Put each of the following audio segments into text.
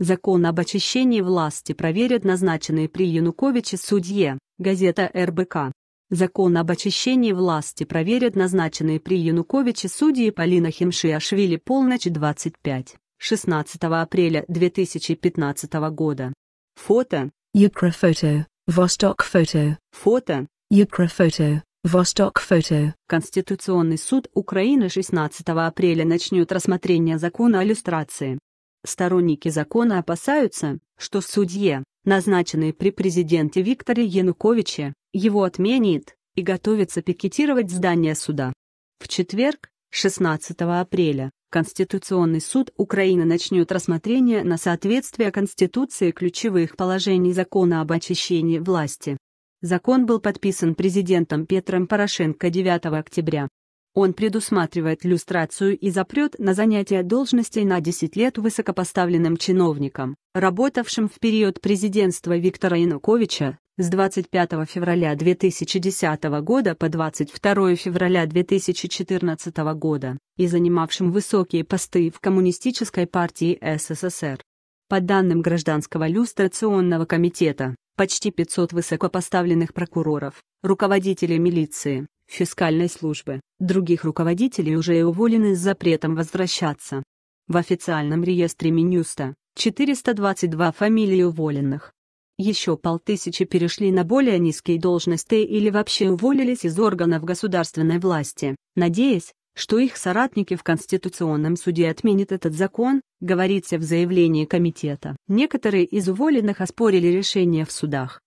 Закон об очищении власти проверят назначенные при Януковиче судье, газета РБК. Закон об очищении власти проверят назначенные при Януковиче судьи Полина Химшиашвили полночь 25, 16 апреля 2015 года. Фото. Юкрофото. Восток фото. Фото. Юкрофото. Восток фото. Конституционный суд Украины 16 апреля начнет рассмотрение закона о люстрации. Сторонники закона опасаются, что судье, назначенный при президенте Викторе Януковиче, его отменит, и готовится пикетировать здание суда. В четверг, 16 апреля, Конституционный суд Украины начнет рассмотрение на соответствие Конституции ключевых положений закона об очищении власти. Закон был подписан президентом Петром Порошенко 9 октября. Он предусматривает люстрацию и запрет на занятие должностей на 10 лет высокопоставленным чиновникам, работавшим в период президентства Виктора Януковича с 25 февраля 2010 года по 22 февраля 2014 года и занимавшим высокие посты в Коммунистической партии СССР. По данным Гражданского люстрационного комитета, почти 500 высокопоставленных прокуроров, руководителей милиции, фискальной службы. Других руководителей уже и уволены с запретом возвращаться. В официальном реестре Минюста 422 фамилии уволенных. Еще полтысячи перешли на более низкие должности или вообще уволились из органов государственной власти, надеясь, что их соратники в Конституционном суде отменят этот закон, говорится в заявлении комитета. Некоторые из уволенных оспорили решения в судах.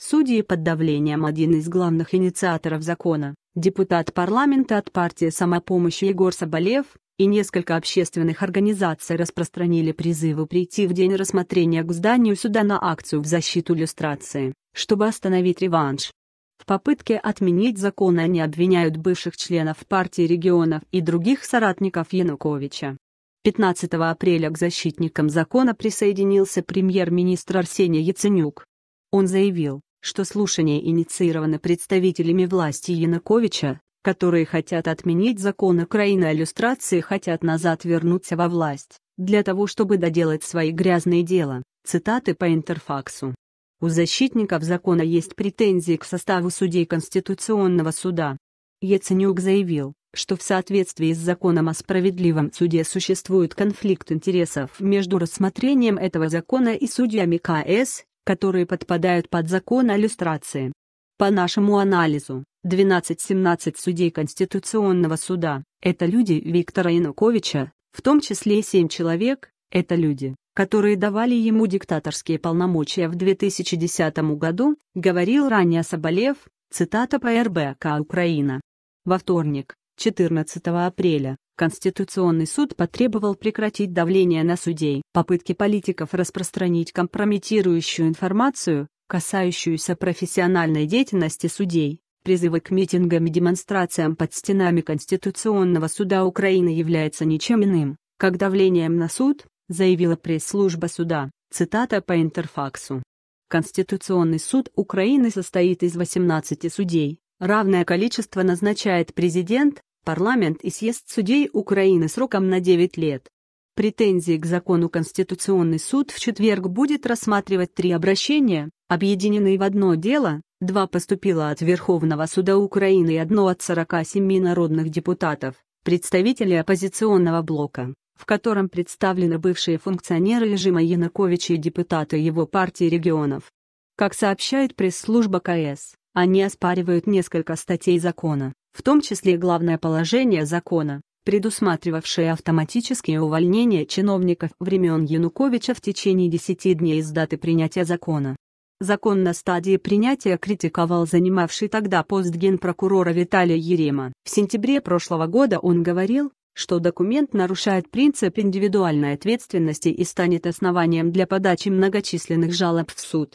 Судьи под давлением один из главных инициаторов закона, депутат парламента от партии «Самопомощь» Егор Соболев, и несколько общественных организаций распространили призывы прийти в день рассмотрения к зданию суда на акцию в защиту люстрации, чтобы остановить реванш. В попытке отменить закон они обвиняют бывших членов партии регионов и других соратников Януковича. 15 апреля к защитникам закона присоединился премьер-министр Арсений Яценюк. Он заявил, что слушания инициированы представителями власти Януковича, которые хотят отменить закон Украины о иллюстрации хотят назад вернуться во власть, для того чтобы доделать свои грязные дела, цитаты по Интерфаксу. У защитников закона есть претензии к составу судей Конституционного суда. Яценюк заявил, что в соответствии с законом о справедливом суде существует конфликт интересов между рассмотрением этого закона и судьями КС, которые подпадают под закон о люстрации. По нашему анализу, 12-17 судей Конституционного суда – это люди Виктора Януковича, в том числе 7 человек – это люди, которые давали ему диктаторские полномочия в 2010 году, говорил ранее Соболев, цитата по РБК «Украина». Во вторник, 14 апреля Конституционный суд потребовал прекратить давление на судей, попытки политиков распространить компрометирующую информацию, касающуюся профессиональной деятельности судей. Призывы к митингам и демонстрациям под стенами Конституционного суда Украины являются ничем иным, как давлением на суд, заявила пресс-служба суда, цитата по Интерфаксу. Конституционный суд Украины состоит из 18 судей, равное количество назначает президент, парламент и съезд судей Украины сроком на 9 лет. Претензии к закону Конституционный суд в четверг будет рассматривать три обращения, объединенные в одно дело, два поступило от Верховного суда Украины и одно от 47 народных депутатов, представителей оппозиционного блока, в котором представлены бывшие функционеры режима Януковича и депутаты его партии регионов. Как сообщает пресс-служба КС, они оспаривают несколько статей закона, в том числе главное положение закона, предусматривавшее автоматические увольнения чиновников времен Януковича в течение 10 дней с даты принятия закона. Закон на стадии принятия критиковал занимавший тогда пост генпрокурора Виталий Ерема. В сентябре прошлого года он говорил, что документ нарушает принцип индивидуальной ответственности и станет основанием для подачи многочисленных жалоб в суд.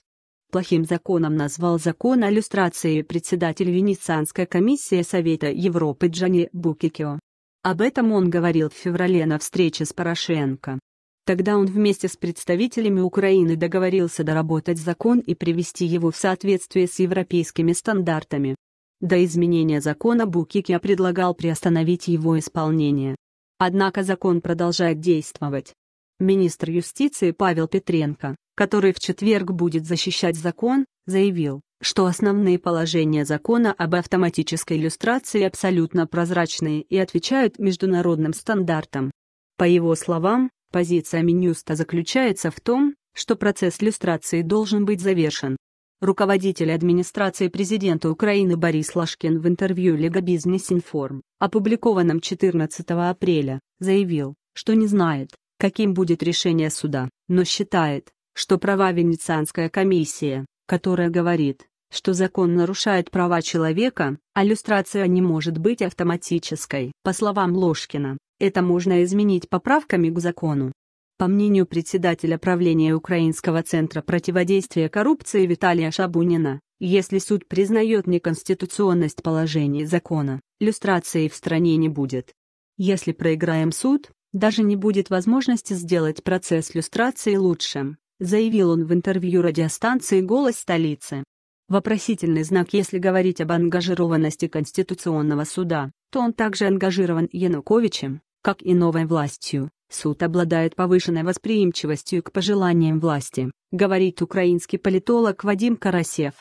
Плохим законом назвал закон о люстрации председатель Венецианской комиссии Совета Европы Джани Букикио. Об этом он говорил в феврале на встрече с Порошенко. Тогда он вместе с представителями Украины договорился доработать закон и привести его в соответствие с европейскими стандартами. До изменения закона Букикио предлагал приостановить его исполнение. Однако закон продолжает действовать. Министр юстиции Павел Петренко, который в четверг будет защищать закон, заявил, что основные положения закона об автоматической иллюстрации абсолютно прозрачные и отвечают международным стандартам. По его словам, позиция Минюста заключается в том, что процесс иллюстрации должен быть завершен. Руководитель администрации президента Украины Борис Лашкин в интервью Лего Бизнес Информ, опубликованном 14 апреля, заявил, что не знает, каким будет решение суда, но считает, что права Венецианская комиссия, которая говорит, что закон нарушает права человека, а не может быть автоматической. По словам Ложкина, это можно изменить поправками к закону. По мнению председателя правления Украинского центра противодействия коррупции Виталия Шабунина, если суд признает неконституционность положений закона, люстрации в стране не будет. Если проиграем суд, даже не будет возможности сделать процесс люстрации лучшим заявил он в интервью радиостанции «Голос столицы». Вопросительный знак Если говорить об ангажированности Конституционного суда, то он также ангажирован Януковичем, как и новой властью. Суд обладает повышенной восприимчивостью к пожеланиям власти, говорит украинский политолог Вадим Карасев.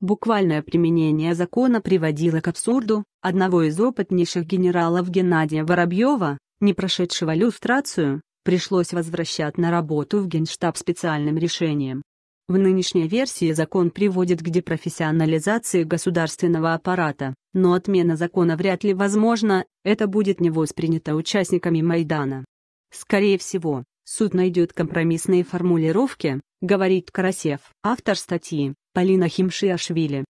Буквальное применение закона приводило к абсурду. Одного из опытнейших генералов Геннадия Воробьева, не прошедшего люстрацию, пришлось возвращать на работу в Генштаб специальным решением. В нынешней версии закон приводит к депрофессионализации государственного аппарата, но отмена закона вряд ли возможна, это будет не воспринято участниками Майдана. Скорее всего, суд найдет компромиссные формулировки, говорит Карасев, автор статьи, Полина Химшиашвили.